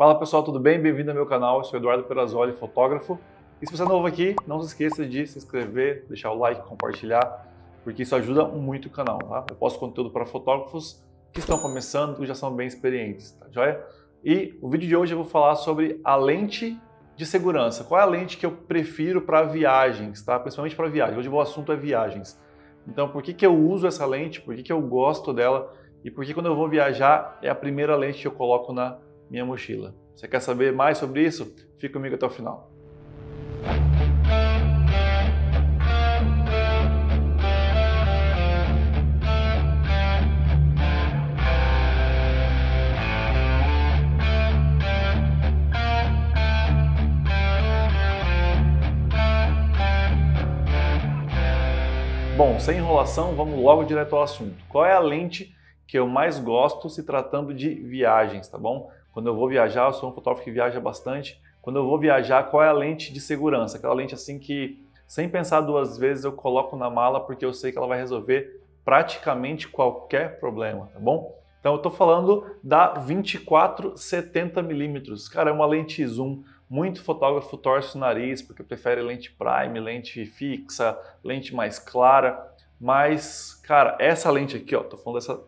Fala pessoal, tudo bem? Bem-vindo ao meu canal, eu sou Eduardo Perazzoli, fotógrafo. E se você é novo aqui, não se esqueça de se inscrever, deixar o like, compartilhar, porque isso ajuda muito o canal. Tá? Eu posto conteúdo para fotógrafos que estão começando, que já são bem experientes, tá joia? E o vídeo de hoje eu vou falar sobre a lente de segurança. Qual é a lente que eu prefiro para viagens, tá? Principalmente para viagens. Hoje o assunto é viagens. Então, por que, que eu uso essa lente? Por que, que eu gosto dela? E por que quando eu vou viajar é a primeira lente que eu coloco na minha mochila. Você quer saber mais sobre isso? Fica comigo até o final. Bom, sem enrolação, vamos logo direto ao assunto. Qual é a lente que eu mais gosto se tratando de viagens, tá bom? Quando eu vou viajar, eu sou um fotógrafo que viaja bastante. Quando eu vou viajar, qual é a lente de segurança? Aquela lente assim que, sem pensar duas vezes, eu coloco na mala porque eu sei que ela vai resolver praticamente qualquer problema, tá bom? Então eu estou falando da 24 70mm. Cara, é uma lente zoom. Muito fotógrafo torce o nariz porque prefere lente prime, lente fixa, lente mais clara. Mas, cara, essa lente aqui, ó, tô falando dessa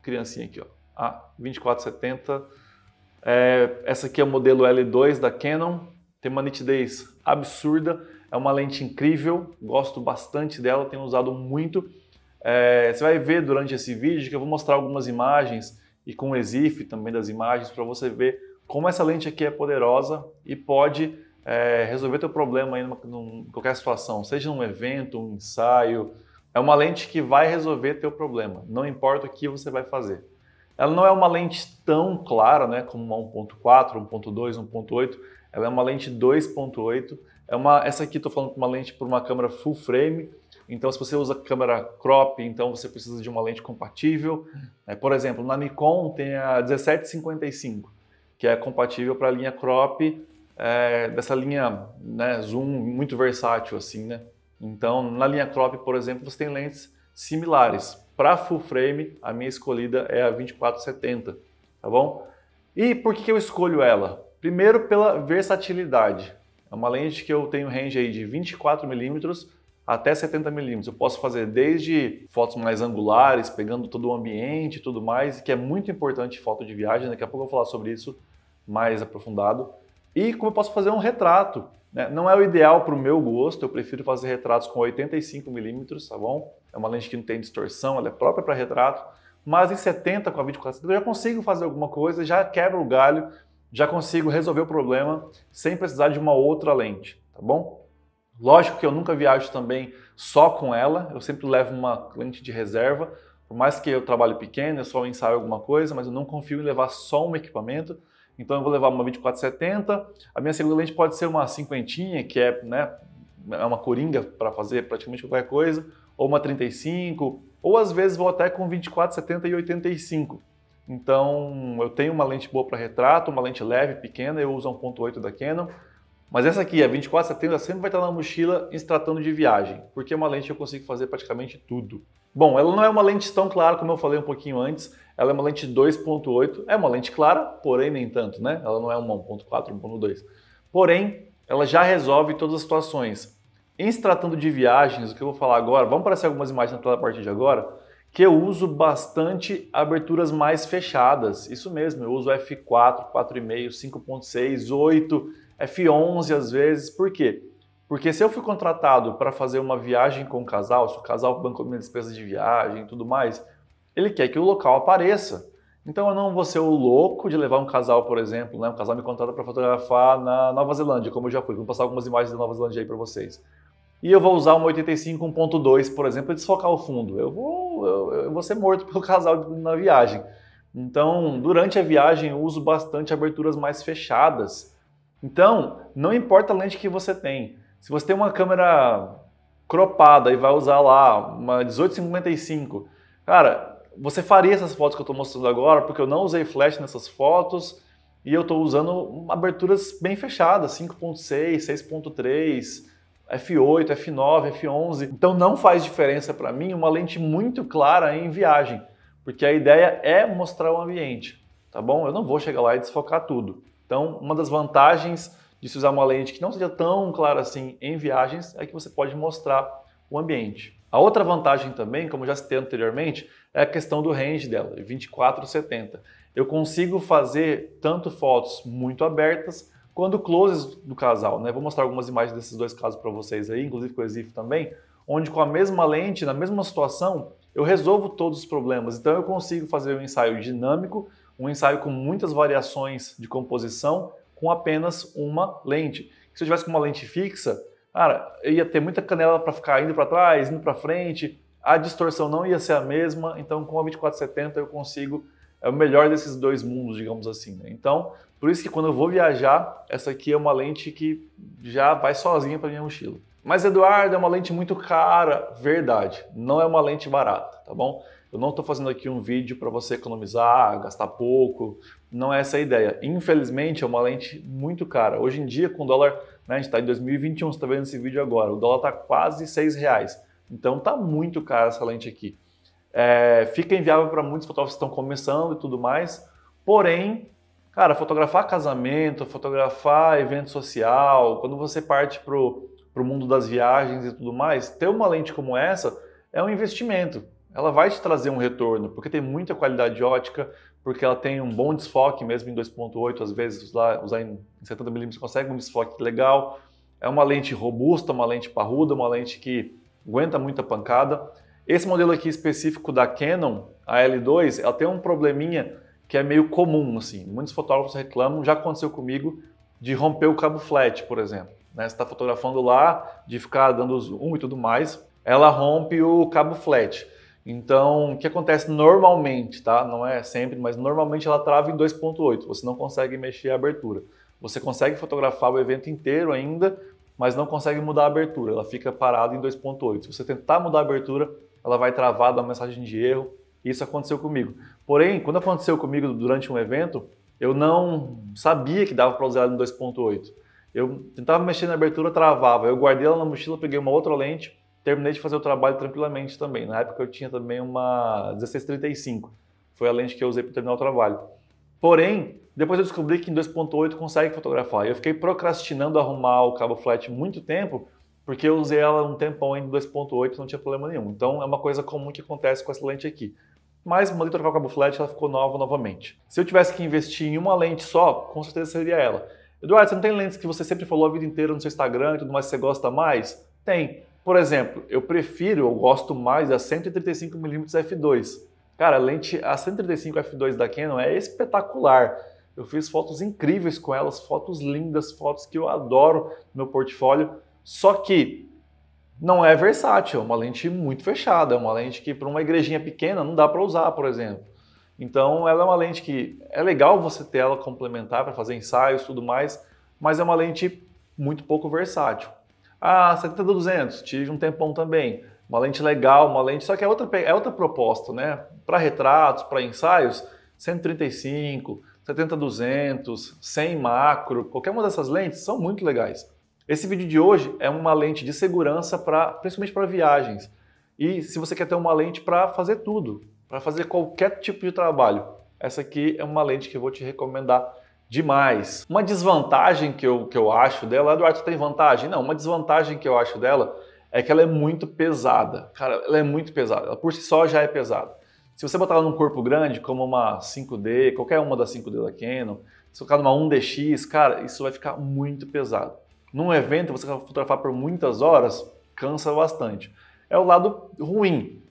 criancinha aqui, ó, a 24 70 é, essa aqui é o modelo L2 da Canon, tem uma nitidez absurda, é uma lente incrível, gosto bastante dela, tenho usado muito. É, você vai ver durante esse vídeo que eu vou mostrar algumas imagens e com o EXIF também das imagens para você ver como essa lente aqui é poderosa e pode é, resolver teu problema em qualquer situação, seja num evento, um ensaio. É uma lente que vai resolver teu problema, não importa o que você vai fazer. Ela não é uma lente tão clara, né, como uma 1.4, 1.2, 1.8. Ela é uma lente 2.8. É uma, essa aqui estou falando com uma lente para uma câmera full frame. Então, se você usa câmera crop, então você precisa de uma lente compatível. Né? Por exemplo, na Nikon tem a 1755, que é compatível para a linha crop, é, dessa linha né, zoom muito versátil assim, né? Então, na linha crop, por exemplo, você tem lentes similares. Para full frame, a minha escolhida é a 2470, tá bom? E por que eu escolho ela? Primeiro pela versatilidade. É uma lente que eu tenho range aí de 24mm até 70mm. Eu posso fazer desde fotos mais angulares, pegando todo o ambiente e tudo mais, que é muito importante foto de viagem, daqui a pouco eu vou falar sobre isso mais aprofundado. E como eu posso fazer um retrato, né? Não é o ideal para o meu gosto, eu prefiro fazer retratos com 85mm, tá bom? É uma lente que não tem distorção, ela é própria para retrato. Mas em 70 com a 24 eu já consigo fazer alguma coisa, já quebro o galho, já consigo resolver o problema sem precisar de uma outra lente, tá bom? Lógico que eu nunca viajo também só com ela, eu sempre levo uma lente de reserva, por mais que eu trabalhe pequeno, eu só ensaio alguma coisa, mas eu não confio em levar só um equipamento, então eu vou levar uma 2470, a minha segunda lente pode ser uma cinquentinha, que é, né, é uma coringa para fazer praticamente qualquer coisa, ou uma 35, ou às vezes vou até com 24, 70 e 85. Então eu tenho uma lente boa para retrato, uma lente leve, pequena, eu uso 1.8 da Canon, mas essa aqui, a 2470, sempre vai estar na mochila em se tratando de viagem, porque é uma lente que eu consigo fazer praticamente tudo. Bom, ela não é uma lente tão clara como eu falei um pouquinho antes, ela é uma lente 2.8, é uma lente clara, porém nem tanto, né? Ela não é uma 1.4, 1.2. Porém, ela já resolve todas as situações. Em se tratando de viagens, o que eu vou falar agora, vamos aparecer algumas imagens na tela a partir de agora, que eu uso bastante aberturas mais fechadas. Isso mesmo, eu uso F4, 4,5, 5.6, 8 é F11 às vezes. Por quê? Porque se eu fui contratado para fazer uma viagem com o casal, se o casal bancou minha despesa de viagem e tudo mais, ele quer que o local apareça. Então eu não vou ser o louco de levar um casal, por exemplo, né? um casal me contrata para fotografar na Nova Zelândia, como eu já fui. Vou passar algumas imagens da Nova Zelândia aí para vocês. E eu vou usar uma 85 1.2, por exemplo, e desfocar o fundo. Eu vou, eu, eu vou ser morto pelo casal na viagem. Então, durante a viagem, eu uso bastante aberturas mais fechadas então, não importa a lente que você tem. Se você tem uma câmera cropada e vai usar lá uma 1855, cara, você faria essas fotos que eu estou mostrando agora, porque eu não usei flash nessas fotos e eu estou usando aberturas bem fechadas, 5.6, 6.3, f8, f9, f11. Então não faz diferença para mim uma lente muito clara em viagem, porque a ideia é mostrar o ambiente, tá bom? Eu não vou chegar lá e desfocar tudo. Então, uma das vantagens de se usar uma lente que não seja tão clara assim em viagens é que você pode mostrar o ambiente. A outra vantagem também, como já citei anteriormente, é a questão do range dela, 24 70. Eu consigo fazer tanto fotos muito abertas quanto closes do casal, né? Vou mostrar algumas imagens desses dois casos para vocês aí, inclusive com o Exif também, onde com a mesma lente, na mesma situação, eu resolvo todos os problemas. Então eu consigo fazer um ensaio dinâmico um ensaio com muitas variações de composição com apenas uma lente. Se eu tivesse com uma lente fixa, cara, eu ia ter muita canela para ficar indo para trás, indo para frente, a distorção não ia ser a mesma, então com a 2470 eu consigo é o melhor desses dois mundos, digamos assim. Né? Então, por isso que quando eu vou viajar, essa aqui é uma lente que já vai sozinha para minha mochila. Mas Eduardo, é uma lente muito cara, verdade. Não é uma lente barata, tá bom? Eu não estou fazendo aqui um vídeo para você economizar, gastar pouco. Não é essa a ideia. Infelizmente, é uma lente muito cara. Hoje em dia, com o dólar, né, a gente está em 2021, você está vendo esse vídeo agora, o dólar está quase 6 reais. Então tá muito cara essa lente aqui. É, fica inviável para muitos fotógrafos que estão começando e tudo mais. Porém, cara, fotografar casamento, fotografar evento social, quando você parte para o mundo das viagens e tudo mais, ter uma lente como essa é um investimento ela vai te trazer um retorno, porque tem muita qualidade ótica, porque ela tem um bom desfoque, mesmo em 2.8, às vezes usar em 70mm consegue um desfoque legal. É uma lente robusta, uma lente parruda, uma lente que aguenta muita pancada. Esse modelo aqui específico da Canon, a L2, ela tem um probleminha que é meio comum, assim. Muitos fotógrafos reclamam, já aconteceu comigo, de romper o cabo flat, por exemplo. Né? Você está fotografando lá, de ficar dando zoom e tudo mais, ela rompe o cabo flat. Então, o que acontece normalmente, tá? Não é sempre, mas normalmente ela trava em 2.8. Você não consegue mexer a abertura. Você consegue fotografar o evento inteiro ainda, mas não consegue mudar a abertura. Ela fica parada em 2.8. Se você tentar mudar a abertura, ela vai travar, dá uma mensagem de erro. Isso aconteceu comigo. Porém, quando aconteceu comigo durante um evento, eu não sabia que dava para usar ela em 2.8. Eu tentava mexer na abertura, travava. Eu guardei ela na mochila, peguei uma outra lente terminei de fazer o trabalho tranquilamente também. Na época eu tinha também uma 1635. Foi a lente que eu usei para terminar o trabalho. Porém, depois eu descobri que em 2.8 consegue fotografar. Eu fiquei procrastinando arrumar o cabo flat muito tempo, porque eu usei ela um tempão em 2.8 não tinha problema nenhum. Então é uma coisa comum que acontece com essa lente aqui. Mas mandei trocar o cabo flat, ela ficou nova novamente. Se eu tivesse que investir em uma lente só, com certeza seria ela. Eduardo, você não tem lentes que você sempre falou a vida inteira no seu Instagram e tudo mais que você gosta mais? Tem. Por exemplo, eu prefiro, eu gosto mais da 135mm f2. Cara, a lente a 135 f2 da Canon é espetacular. Eu fiz fotos incríveis com elas, fotos lindas, fotos que eu adoro no meu portfólio. Só que não é versátil, é uma lente muito fechada, é uma lente que para uma igrejinha pequena não dá para usar, por exemplo. Então, ela é uma lente que é legal você ter ela complementar para fazer ensaios, tudo mais, mas é uma lente muito pouco versátil. Ah, 70-200, tive um tempão também. Uma lente legal, uma lente, só que é outra, é outra proposta, né? Para retratos, para ensaios, 135, 70-200, 100 macro, qualquer uma dessas lentes são muito legais. Esse vídeo de hoje é uma lente de segurança, pra, principalmente para viagens. E se você quer ter uma lente para fazer tudo, para fazer qualquer tipo de trabalho, essa aqui é uma lente que eu vou te recomendar demais. Uma desvantagem que eu, que eu acho dela, Eduardo, tem vantagem? Não, uma desvantagem que eu acho dela é que ela é muito pesada. Cara, ela é muito pesada. Ela por si só já é pesada. Se você botar ela num corpo grande, como uma 5D, qualquer uma das 5D da Canon, se colocar numa 1DX, cara, isso vai ficar muito pesado. Num evento, você vai fotografar por muitas horas, cansa bastante. É o lado ruim.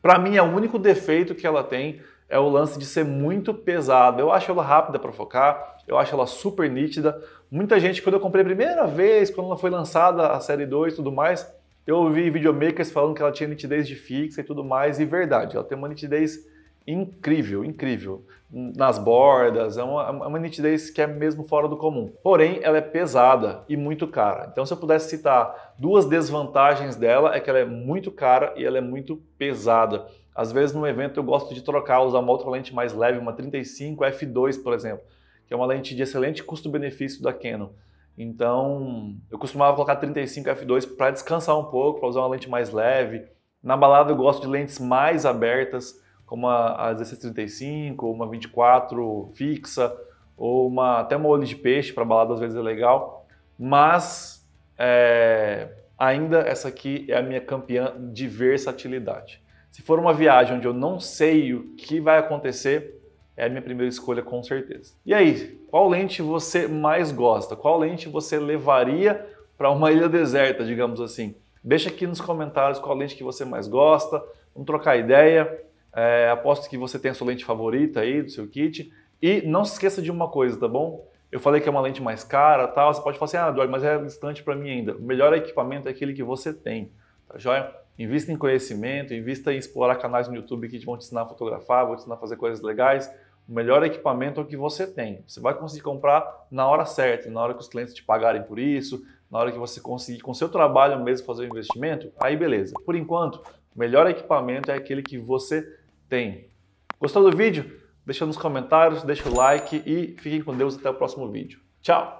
Para mim, é o único defeito que ela tem é o lance de ser muito pesado. Eu acho ela rápida para focar, eu acho ela super nítida. Muita gente, quando eu comprei a primeira vez, quando ela foi lançada a série 2 e tudo mais, eu ouvi videomakers falando que ela tinha nitidez de fixa e tudo mais, e verdade, ela tem uma nitidez incrível, incrível. Nas bordas, é uma, é uma, nitidez que é mesmo fora do comum. Porém, ela é pesada e muito cara. Então, se eu pudesse citar duas desvantagens dela, é que ela é muito cara e ela é muito pesada. Às vezes, no evento, eu gosto de trocar, usar uma outra lente mais leve, uma 35 f2, por exemplo, que é uma lente de excelente custo-benefício da Canon. Então, eu costumava colocar 35 f2 para descansar um pouco, para usar uma lente mais leve. Na balada, eu gosto de lentes mais abertas, como a, a 1635, uma 24 fixa, ou uma, até uma olho de peixe para balada às vezes é legal. Mas é, ainda essa aqui é a minha campeã de versatilidade. Se for uma viagem onde eu não sei o que vai acontecer, é a minha primeira escolha com certeza. E aí, qual lente você mais gosta? Qual lente você levaria para uma ilha deserta, digamos assim? Deixa aqui nos comentários qual lente que você mais gosta, vamos trocar ideia. É, aposto que você tem a sua lente favorita aí do seu kit. E não se esqueça de uma coisa, tá bom? Eu falei que é uma lente mais cara tal. Você pode falar assim, ah, Eduardo, mas é distante para mim ainda. O melhor equipamento é aquele que você tem, tá joia? Invista em conhecimento, invista em explorar canais no YouTube que vão te ensinar a fotografar, vão te ensinar a fazer coisas legais. O melhor equipamento é o que você tem. Você vai conseguir comprar na hora certa, na hora que os clientes te pagarem por isso, na hora que você conseguir com seu trabalho mesmo fazer o um investimento, aí beleza. Por enquanto, o melhor equipamento é aquele que você tem. Gostou do vídeo? Deixa nos comentários, deixa o like e fiquem com Deus até o próximo vídeo. Tchau!